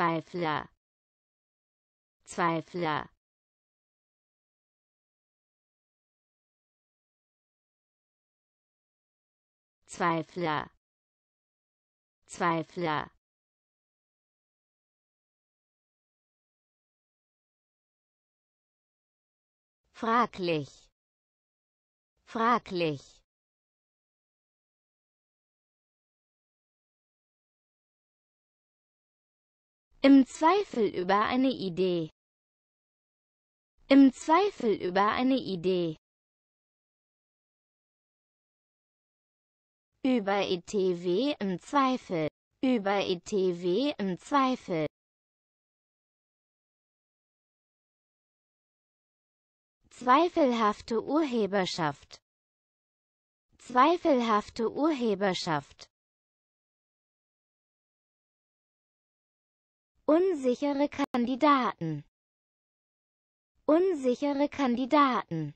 Zweifler Zweifler Zweifler Zweifler fraglich fraglich Im Zweifel über eine Idee. Im Zweifel über eine Idee. Über ETW im Zweifel. Über ETW im Zweifel. Zweifelhafte Urheberschaft. Zweifelhafte Urheberschaft. Unsichere Kandidaten. Unsichere Kandidaten.